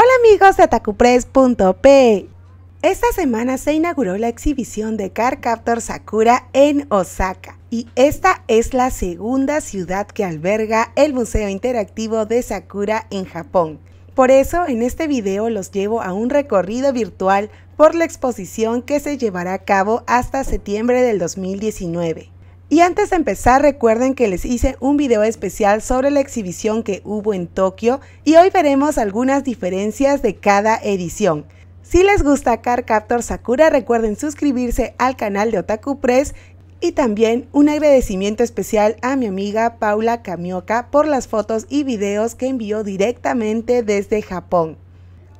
Hola amigos de atacupress.p. Esta semana se inauguró la exhibición de Car Captor Sakura en Osaka y esta es la segunda ciudad que alberga el Museo Interactivo de Sakura en Japón. Por eso en este video los llevo a un recorrido virtual por la exposición que se llevará a cabo hasta septiembre del 2019. Y antes de empezar, recuerden que les hice un video especial sobre la exhibición que hubo en Tokio y hoy veremos algunas diferencias de cada edición. Si les gusta Car Sakura, recuerden suscribirse al canal de Otaku Press y también un agradecimiento especial a mi amiga Paula Kamioka por las fotos y videos que envió directamente desde Japón.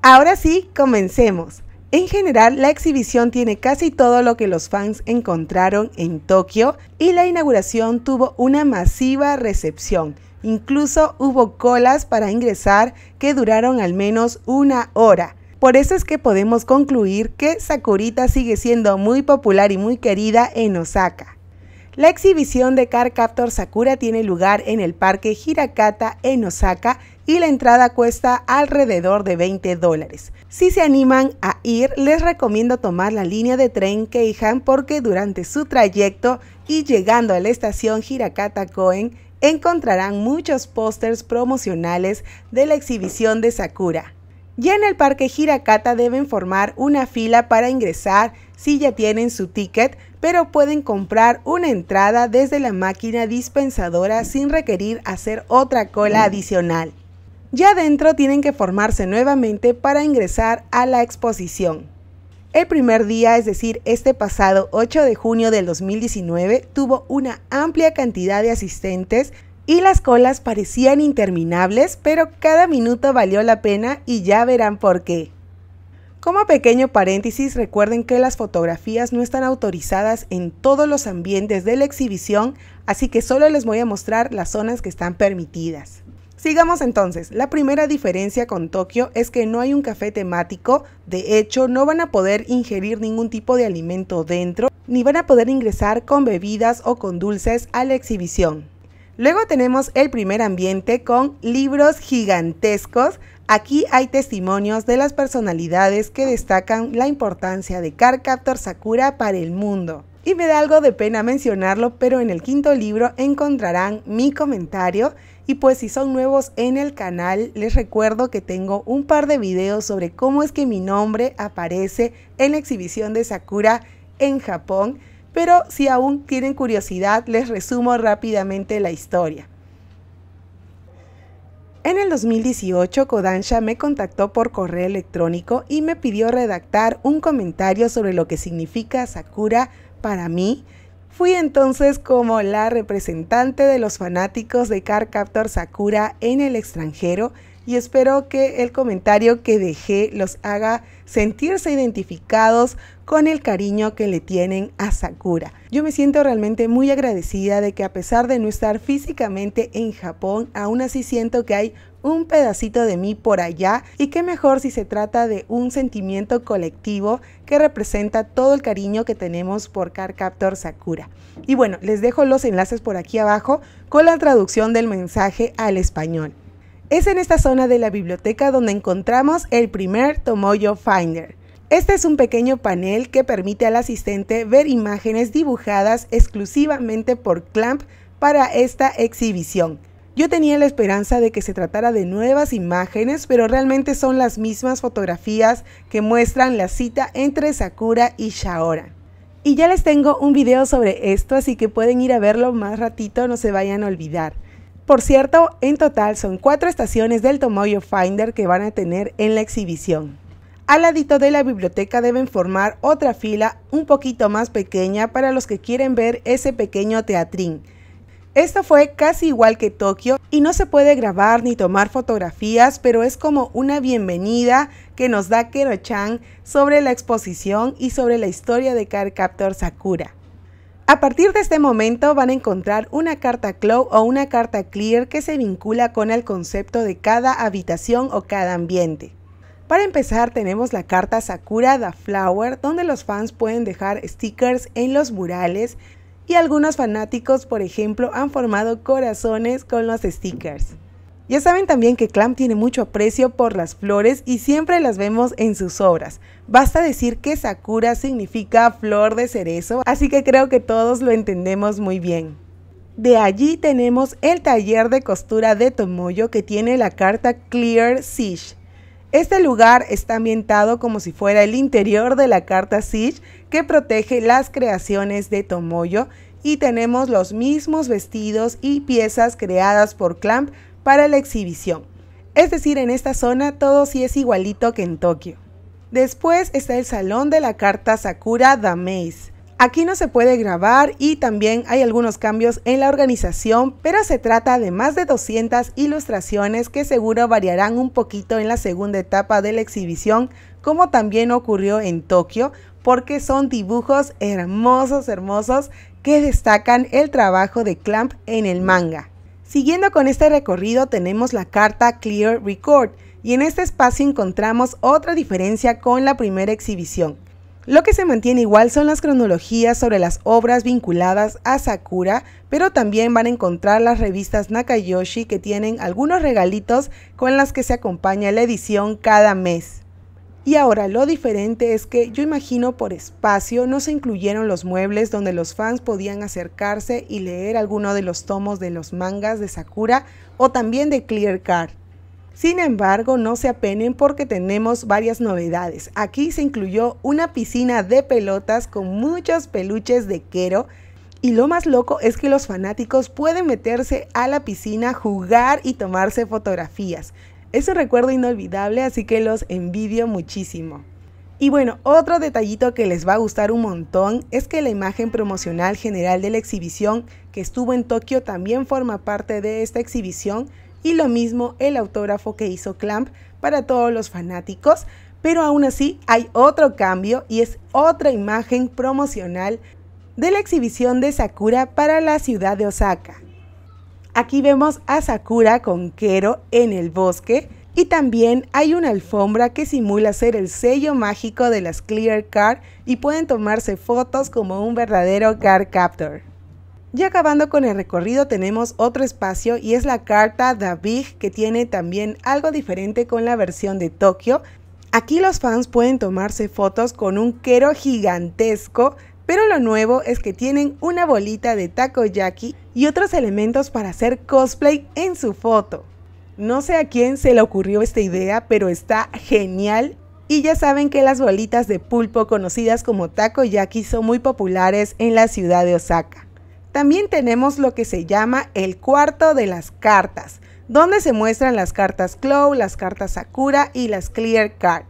Ahora sí, comencemos. En general, la exhibición tiene casi todo lo que los fans encontraron en Tokio y la inauguración tuvo una masiva recepción. Incluso hubo colas para ingresar que duraron al menos una hora. Por eso es que podemos concluir que Sakurita sigue siendo muy popular y muy querida en Osaka. La exhibición de Car Captor Sakura tiene lugar en el parque Hirakata en Osaka y la entrada cuesta alrededor de 20 dólares. Si se animan a ir, les recomiendo tomar la línea de tren Keihan porque durante su trayecto y llegando a la estación Hirakata Koen, encontrarán muchos pósters promocionales de la exhibición de Sakura. Ya en el parque Hirakata deben formar una fila para ingresar si ya tienen su ticket, pero pueden comprar una entrada desde la máquina dispensadora sin requerir hacer otra cola adicional. Ya dentro tienen que formarse nuevamente para ingresar a la exposición. El primer día, es decir, este pasado 8 de junio del 2019, tuvo una amplia cantidad de asistentes y las colas parecían interminables, pero cada minuto valió la pena y ya verán por qué. Como pequeño paréntesis, recuerden que las fotografías no están autorizadas en todos los ambientes de la exhibición, así que solo les voy a mostrar las zonas que están permitidas. Sigamos entonces. La primera diferencia con Tokio es que no hay un café temático, de hecho no van a poder ingerir ningún tipo de alimento dentro, ni van a poder ingresar con bebidas o con dulces a la exhibición. Luego tenemos el primer ambiente con libros gigantescos. Aquí hay testimonios de las personalidades que destacan la importancia de Cardcaptor Sakura para el mundo. Y me da algo de pena mencionarlo, pero en el quinto libro encontrarán mi comentario y pues si son nuevos en el canal, les recuerdo que tengo un par de videos sobre cómo es que mi nombre aparece en la exhibición de Sakura en Japón, pero si aún tienen curiosidad, les resumo rápidamente la historia. En el 2018, Kodansha me contactó por correo electrónico y me pidió redactar un comentario sobre lo que significa Sakura para mí, Fui entonces como la representante de los fanáticos de Cardcaptor Sakura en el extranjero y espero que el comentario que dejé los haga sentirse identificados con el cariño que le tienen a Sakura. Yo me siento realmente muy agradecida de que a pesar de no estar físicamente en Japón, aún así siento que hay un pedacito de mí por allá y qué mejor si se trata de un sentimiento colectivo que representa todo el cariño que tenemos por Carcaptor Sakura. Y bueno, les dejo los enlaces por aquí abajo con la traducción del mensaje al español. Es en esta zona de la biblioteca donde encontramos el primer Tomoyo Finder. Este es un pequeño panel que permite al asistente ver imágenes dibujadas exclusivamente por Clamp para esta exhibición. Yo tenía la esperanza de que se tratara de nuevas imágenes, pero realmente son las mismas fotografías que muestran la cita entre Sakura y Shaora. Y ya les tengo un video sobre esto, así que pueden ir a verlo más ratito, no se vayan a olvidar. Por cierto, en total son cuatro estaciones del Tomoyo Finder que van a tener en la exhibición. Al ladito de la biblioteca deben formar otra fila un poquito más pequeña para los que quieren ver ese pequeño teatrín. Esto fue casi igual que Tokio y no se puede grabar ni tomar fotografías, pero es como una bienvenida que nos da Kero-chan sobre la exposición y sobre la historia de Captor Sakura. A partir de este momento van a encontrar una carta Clow o una carta Clear que se vincula con el concepto de cada habitación o cada ambiente. Para empezar tenemos la carta Sakura da Flower donde los fans pueden dejar stickers en los murales y algunos fanáticos, por ejemplo, han formado corazones con los stickers. Ya saben también que Clam tiene mucho aprecio por las flores y siempre las vemos en sus obras. Basta decir que Sakura significa flor de cerezo, así que creo que todos lo entendemos muy bien. De allí tenemos el taller de costura de Tomoyo que tiene la carta Clear SISH. Este lugar está ambientado como si fuera el interior de la carta Siege que protege las creaciones de Tomoyo y tenemos los mismos vestidos y piezas creadas por Clamp para la exhibición. Es decir, en esta zona todo sí es igualito que en Tokio. Después está el Salón de la Carta Sakura Dameis, Aquí no se puede grabar y también hay algunos cambios en la organización, pero se trata de más de 200 ilustraciones que seguro variarán un poquito en la segunda etapa de la exhibición, como también ocurrió en Tokio, porque son dibujos hermosos, hermosos que destacan el trabajo de Clamp en el manga. Siguiendo con este recorrido tenemos la carta Clear Record y en este espacio encontramos otra diferencia con la primera exhibición. Lo que se mantiene igual son las cronologías sobre las obras vinculadas a Sakura, pero también van a encontrar las revistas Nakayoshi que tienen algunos regalitos con las que se acompaña la edición cada mes. Y ahora lo diferente es que yo imagino por espacio no se incluyeron los muebles donde los fans podían acercarse y leer alguno de los tomos de los mangas de Sakura o también de Clear Card. Sin embargo, no se apenen porque tenemos varias novedades. Aquí se incluyó una piscina de pelotas con muchos peluches de Quero. Y lo más loco es que los fanáticos pueden meterse a la piscina, jugar y tomarse fotografías. Es un recuerdo inolvidable, así que los envidio muchísimo. Y bueno, otro detallito que les va a gustar un montón es que la imagen promocional general de la exhibición que estuvo en Tokio también forma parte de esta exhibición y lo mismo el autógrafo que hizo Clamp para todos los fanáticos, pero aún así hay otro cambio y es otra imagen promocional de la exhibición de Sakura para la ciudad de Osaka. Aquí vemos a Sakura con Kero en el bosque y también hay una alfombra que simula ser el sello mágico de las Clear Card y pueden tomarse fotos como un verdadero card captor. Y acabando con el recorrido tenemos otro espacio y es la carta David que tiene también algo diferente con la versión de Tokio. Aquí los fans pueden tomarse fotos con un quero gigantesco, pero lo nuevo es que tienen una bolita de takoyaki y otros elementos para hacer cosplay en su foto. No sé a quién se le ocurrió esta idea, pero está genial y ya saben que las bolitas de pulpo conocidas como takoyaki son muy populares en la ciudad de Osaka. También tenemos lo que se llama el cuarto de las cartas, donde se muestran las cartas Clow, las cartas Sakura y las Clear Card.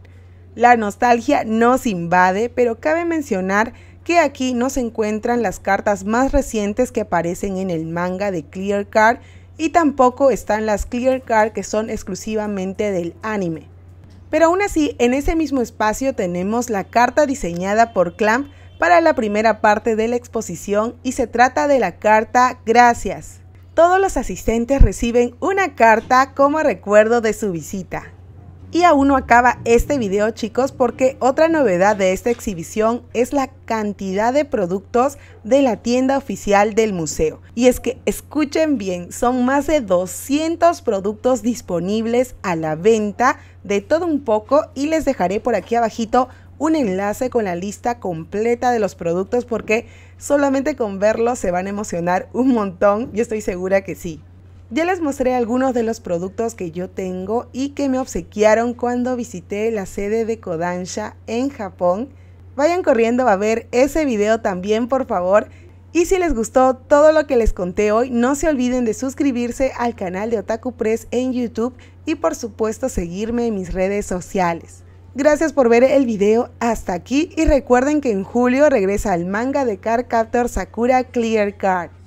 La nostalgia nos invade, pero cabe mencionar que aquí no se encuentran las cartas más recientes que aparecen en el manga de Clear Card y tampoco están las Clear Card que son exclusivamente del anime. Pero aún así, en ese mismo espacio tenemos la carta diseñada por Clamp para la primera parte de la exposición y se trata de la carta Gracias. Todos los asistentes reciben una carta como recuerdo de su visita. Y aún no acaba este video chicos porque otra novedad de esta exhibición es la cantidad de productos de la tienda oficial del museo. Y es que escuchen bien, son más de 200 productos disponibles a la venta de todo un poco y les dejaré por aquí abajito un enlace con la lista completa de los productos porque solamente con verlos se van a emocionar un montón, yo estoy segura que sí. Ya les mostré algunos de los productos que yo tengo y que me obsequiaron cuando visité la sede de Kodansha en Japón. Vayan corriendo a ver ese video también, por favor. Y si les gustó todo lo que les conté hoy, no se olviden de suscribirse al canal de Otaku Press en YouTube y por supuesto seguirme en mis redes sociales. Gracias por ver el video hasta aquí y recuerden que en julio regresa el manga de Car Captor Sakura Clear Card.